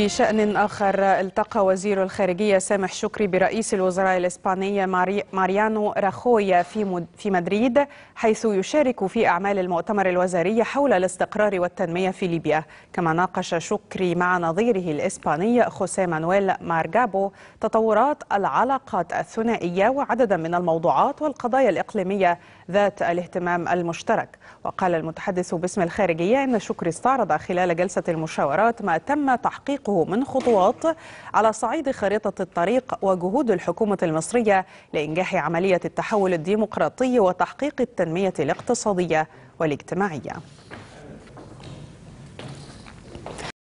في شأن آخر التقى وزير الخارجية سامح شكري برئيس الوزراء الإسباني ماريانو راخويا في في مدريد حيث يشارك في أعمال المؤتمر الوزاري حول الاستقرار والتنمية في ليبيا كما ناقش شكري مع نظيره الإسباني خوسيه مانويل مارجابو تطورات العلاقات الثنائية وعددا من الموضوعات والقضايا الإقليمية ذات الاهتمام المشترك وقال المتحدث باسم الخارجية أن شكري استعرض خلال جلسة المشاورات ما تم تحقيق تحقيقه من خطوات على صعيد خريطة الطريق وجهود الحكومة المصرية لإنجاح عملية التحول الديمقراطي وتحقيق التنمية الاقتصادية والاجتماعية